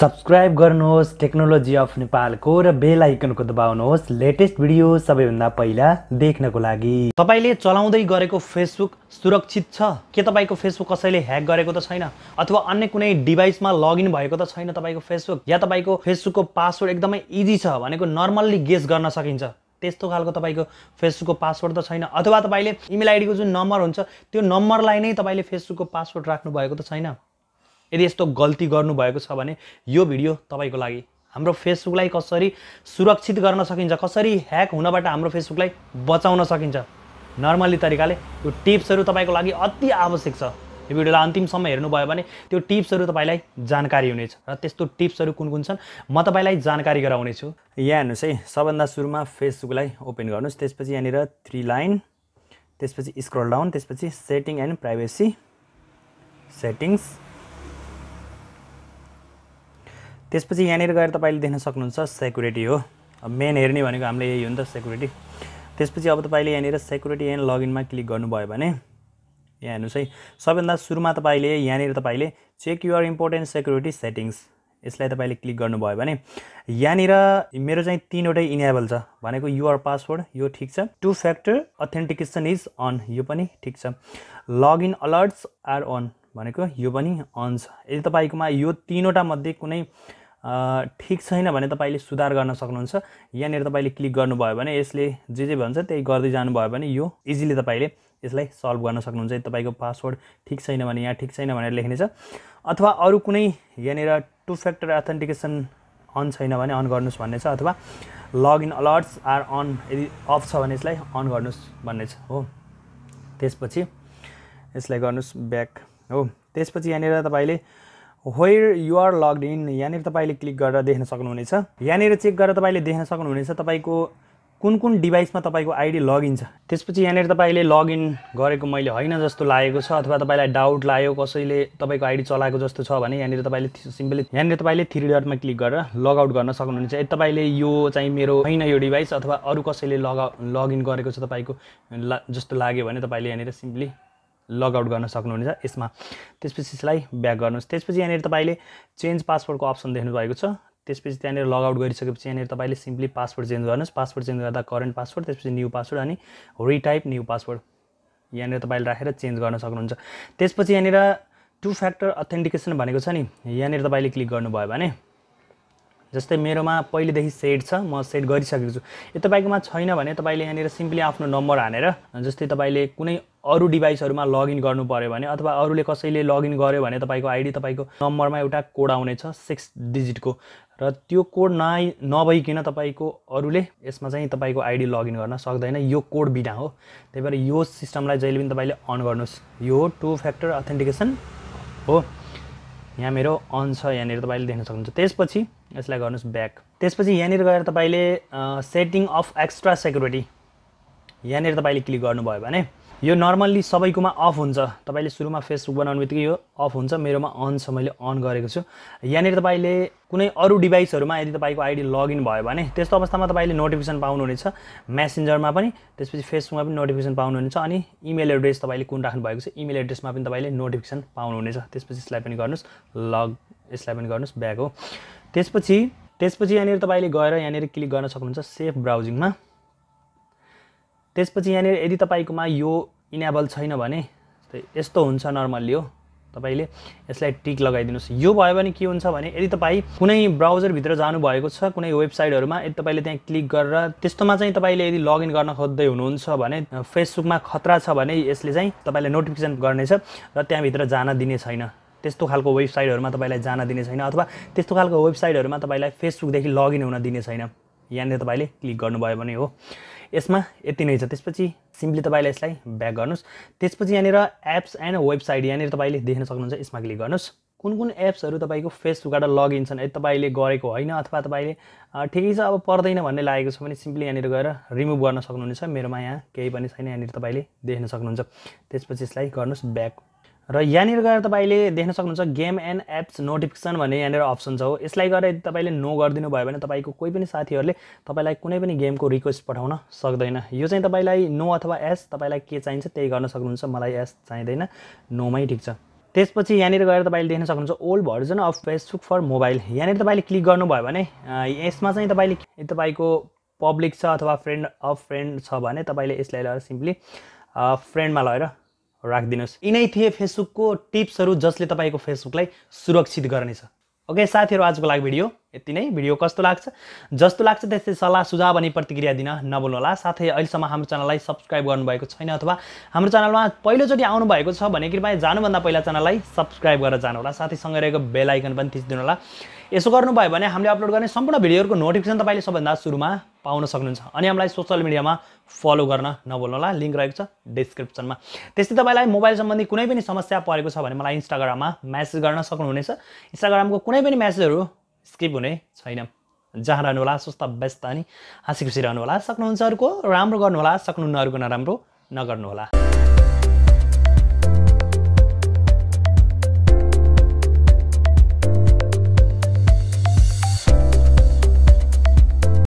subscribe गर्नुहोस् technology of नेपालको र बेल आइकनको दबाउनुहोस् लेटेस्ट भिडियो सबैभन्दा पहिला देख्नको लागि तपाईँले चलाउँदै गरेको फेसबुक सुरक्षित छ के तपाईँको फेसबुक कसैले ह्याक गरेको त छैन अथवा अन्य कुनै डिभाइसमा लगइन भएको त छैन तपाईँको फेसबुक या तपाईँको फेसबुकको पासवर्ड एकदमै इजी छ भनेको नर्मल्ली गेस गर्न सकिन्छ त्यस्तो खालको तपाईँको फेसबुकको पासवर्ड त छैन अथवा तपाईँले इमेल आइडीको जुन नम्बर हुन्छ त्यो नम्बरलाई नै तपाईँले फेसबुकको पासवर्ड राख्नु भएको त छैन यदि यस्तो गल्ती गर्नुभएको छ भने यो भिडियो तपाईँको लागि हाम्रो फेसबुकलाई कसरी सुरक्षित गर्न सकिन्छ कसरी ह्याक हुनबाट हाम्रो फेसबुकलाई बचाउन सकिन्छ नर्मल्ली तरिकाले यो टिप्सहरू तपाईँको लागि अति आवश्यक छ यो भिडियोलाई अन्तिमसम्म हेर्नुभयो भने त्यो टिप्सहरू तपाईँलाई जानकारी हुनेछ र त्यस्तो टिप्सहरू कुन कुन छन् म तपाईँलाई जानकारी गराउनेछु यहाँ हेर्नुहोस् है सबभन्दा सुरुमा फेसबुकलाई ओपन गर्नुहोस् त्यसपछि यहाँनिर थ्री लाइन त्यसपछि स्क्रल डाउन त्यसपछि सेटिङ एन्ड प्राइभेसी सेटिङ्स त्यसपछि यहाँनिर गएर तपाईँले देख्न सक्नुहुन्छ सेक्युरिटी हो मेन हेर्ने भनेको हामीले यही हो नि त सेक्युरिटी त्यसपछि अब तपाईँले यहाँनिर सेक्युरिटी एन्ड लगइनमा क्लिक गर्नुभयो भने यहाँ हेर्नुहोस् है सबैभन्दा सुरुमा तपाईँले यहाँनिर तपाईँले check your important security settings यसलाई तपाईँले क्लिक गर्नुभयो भने यहाँनिर मेरो चाहिँ तिनवटै इनेबल छ भनेको युआर पासवर्ड यो ठिक छ two factor authentication is on यो पनि ठिक छ लगइन अलर्ट्स आर अन भनेको यो पनि अन छ यदि तपाईँकोमा यो तिनवटा मध्ये कुनै ठिक छैन भने तपाईँले सुधार गर्न सक्नुहुन्छ यहाँनिर तपाईँले क्लिक गर्नुभयो भने यसले जे जे भन्छ त्यही गर्दै जानुभयो भने यो इजिली तपाईँले यसलाई सल्भ गर्न सक्नुहुन्छ तपाईँको पासवर्ड ठिक छैन भने यहाँ ठिक छैन भनेर लेख्नेछ अथवा अरू कुनै यहाँनिर टु फ्याक्टर अथेन्टिकेसन अन छैन भने अन गर्नुहोस् भन्ने छ अथवा लगइन अलर्ट्स आर अन यदि अफ छ भने यसलाई अन गर्नुहोस् भन्ने छ हो त्यसपछि यसलाई गर्नुहोस् ब्याक हो त्यसपछि यहाँनिर तपाईँले वेयर युआर लगड इन यहाँनिर तपाईँले क्लिक गरेर देख्न सक्नुहुनेछ यहाँनिर चेक गरेर तपाईँले देख्न सक्नुहुनेछ तपाईँको कुन कुन डिभाइसमा तपाईँको आइडी लगइन छ त्यसपछि यहाँनिर तपाईँले लगइन गरेको मैले होइन जस्तो लागेको छ अथवा तपाईँलाई डाउट लाग्यो कसैले तपाईँको आइडी चलाएको जस्तो छ भने यहाँनिर तपाईँले सिम्पली यहाँनिर तपाईँले थ्री डटमा क्लिक गरेर लगआउट गर्न सक्नुहुनेछ यदि तपाईँले यो चाहिँ मेरो होइन यो डिभाइस अथवा अरू कसैले लग लगइन गरेको छ तपाईँको जस्तो लाग्यो भने तपाईँले यहाँनिर सिम्पली लगआउट गर्न सक्नुहुनेछ यसमा त्यसपछि यसलाई ब्याक गर्नुहोस् त्यसपछि यहाँनिर तपाईँले चेन्ज पासवर्डको अप्सन देख्नुभएको छ त्यसपछि त्यहाँनिर लगआउट गरिसकेपछि यहाँनिर तपाईँले सिम्पली पासवर्ड चेन्ज गर्नुहोस् पासवर्ड चेन्ज गर्दा करेन्ट पासवर्ड त्यसपछि न्यू पासवर्ड अनि रिटाइप न्यू पासवर्ड यहाँनिर तपाईँले राखेर चेन्ज गर्न सक्नुहुन्छ त्यसपछि यहाँनिर टु फ्याक्टर अथेन्टिकेसन भनेको छ नि यहाँनिर तपाईँले क्लिक गर्नुभयो भने जस्तै मेरोमा पहिलेदेखि सेट छ म सेट गरिसकेको छु यो तपाईँकोमा छैन भने तपाईँले यहाँनिर सिम्पली आफ्नो नम्बर हानेर जस्तै तपाईँले कुनै अरू डिभाइसहरूमा लगइन गर्नु पऱ्यो भने अथवा अरूले कसैले लगइन गर्यो भने तपाईँको आइडी तपाईँको नम्बरमा एउटा कोड आउनेछ सिक्स डिजिटको र त्यो कोड नआइ नभइकन तपाईँको अरूले यसमा चाहिँ तपाईँको आइडी लगइन गर्न सक्दैन यो कोड बिना हो त्यही भएर यो सिस्टमलाई जहिले पनि तपाईँले अन गर्नुहोस् यो हो टु फ्याक्टर अथेन्टिकेसन हो यहाँ मेरो अन छ यहाँनिर तपाईँले देख्न सक्नुहुन्छ त्यसपछि यसलाई गर्नुहोस् ब्याक त्यसपछि यहाँनिर गएर तपाईँले सेटिङ अफ एक्स्ट्रा सेक्युरिटी यहाँनिर तपाईँले क्लिक गर्नुभयो भने यो नर्मल्ली सबैकोमा अफ हुन्छ तपाईँले सुरुमा फेसबुक बनाउने बित्तिकै यो अफ हुन्छ मेरोमा अन छ मैले अन गरेको छु यहाँनिर तपाईँले कुनै अरू डिभाइसहरूमा यदि तपाईँको आइडी लगइन भयो भने त्यस्तो अवस्थामा तपाईँले नोटिफिकेसन पाउनुहुनेछ मेसेन्जरमा पनि त्यसपछि फेसबुकमा पनि नोटिफिकेसन पाउनुहुनेछ अनि इमेल एड्रेस तपाईँले कुन राख्नु भएको छ इमेल एड्रेसमा पनि तपाईँले नोटिफिकेसन पाउनुहुनेछ त्यसपछि यसलाई पनि गर्नुहोस् लग यसलाई पनि गर्नुहोस् ब्याक हो त्यसपछि त्यसपछि यहाँनिर तपाईँले गएर यहाँनिर क्लिक गर्न सक्नुहुन्छ सेफ ब्राउजिङमा त्यसपछि यहाँनिर यदि तपाईँकोमा यो इनेबल छैन भने यस्तो हुन्छ नर्मल्ली हो तपाईँले यसलाई टिक लगाइदिनुहोस् यो भयो भने के हुन्छ भने यदि तपाईँ कुनै ब्राउजरभित्र जानुभएको छ कुनै वेबसाइटहरूमा यदि तपाईँले त्यहाँ क्लिक गरेर त्यस्तोमा चाहिँ तपाईँले यदि लगइन गर्न खोज्दै हुनुहुन्छ भने फेसबुकमा खतरा छ भने यसले चाहिँ तपाईँलाई नोटिफिकेसन गर्नेछ र त्यहाँभित्र जान दिने छैन त्यस्तो खालको वेबसाइटहरूमा तपाईँलाई जान दिने छैन अथवा त्यस्तो खालको वेबसाइटहरूमा तपाईँलाई फेसबुकदेखि लगइन हुन दिने छैन यहाँनिर तपाईँले क्लिक गर्नुभयो भने हो यसमा यति नै छ त्यसपछि सिम्पली तपाईँले यसलाई ब्याक गर्नुहोस् त्यसपछि यहाँनिर एप्स एन्ड वेबसाइट यहाँनिर तपाईँले देख्न सक्नुहुन्छ यसमा क्लिक गर्नुहोस् कुन कुन एप्सहरू तपाईँको फेसबुकबाट लगइन छन् यदि तपाईँले गरेको होइन अथवा तपाईँले ठिकै छ अब पर्दैन भन्ने लागेको छ भने सिम्पली यहाँनिर गएर रिमुभ गर्न सक्नुहुनेछ मेरोमा यहाँ केही पनि छैन यहाँनिर तपाईँले देख्न सक्नुहुन्छ त्यसपछि यसलाई गर्नुहोस् ब्याक र यहाँनिर गएर तपाईँले देख्न सक्नुहुन्छ गेम एन्ड एप्स नोटिफिकेसन भन्ने यहाँनिर अप्सन छ हो यसलाई गएर यदि तपाईँले नो गरिदिनु भयो भने तपाईँको कोही पनि साथीहरूले तपाईँलाई कुनै पनि गेमको रिक्वेस्ट पठाउन सक्दैन यो चाहिँ तपाईँलाई नो अथवा एस तपाईँलाई के चाहिन्छ त्यही गर्न सक्नुहुन्छ मलाई एस चाहिँदैन नोमै ठिक छ त्यसपछि यहाँनिर गएर तपाईँले देख्न सक्नुहुन्छ old version of Facebook for mobile यहाँनिर तपाईँले क्लिक गर्नुभयो भने यसमा चाहिँ तपाईँले तपाईँको पब्लिक छ अथवा फ्रेन्ड अफ फ्रेन्ड छ भने तपाईँले यसलाई लगेर सिम्पली फ्रेन्डमा लगेर राखिदिनुहोस् यिनै थिए फेसबुकको टिप्सहरू जसले तपाईँको फेसबुकलाई सुरक्षित गर्नेछ ओके साथीहरू आजको लागि भिडियो यति नै भिडियो कस्तो लाग्छ जस्तो लाग्छ त्यस्तै सल्लाह सुझाव अनि प्रतिक्रिया दिन नबोल्नुहोला साथै अहिलेसम्म हाम्रो च्यानललाई सब्सक्राइब गर्नुभएको छैन अथवा हाम्रो च्यानलमा पहिलोचोटि आउनुभएको छ भने कृपया जानुभन्दा पहिला च्यानललाई सब्सक्राइब गरेर जानुहोला साथै सँगै रहेको बेल आइकन पनि थिचिदिनु होला यसो गर्नुभयो भने हामीले अपलोड गर्ने सम्पूर्ण भिडियोहरूको नोटिफिकेसन तपाईँले सबैभन्दा सुरुमा पाउन सक्नुहुन्छ अनि हामीलाई सोसियल मिडियामा फलो गर्न होला लिङ्क रहेको छ डिस्क्रिप्सनमा त्यस्तै तपाईँलाई मोबाइल सम्बन्धी कुनै पनि समस्या परेको छ भने मलाई इन्स्टाग्राममा म्यासेज गर्न सक्नुहुनेछ इन्स्टाग्रामको कुनै पनि म्यासेजहरू स्किप हुने छैन जहाँ रहनुहोला सुस्त व्यस्त अनि हाँसी खुसी रहनुहोला सक्नुहुन्छ अर्को राम्रो गर्नुहोला सक्नुहुन्न अरूको नराम्रो नगर्नुहोला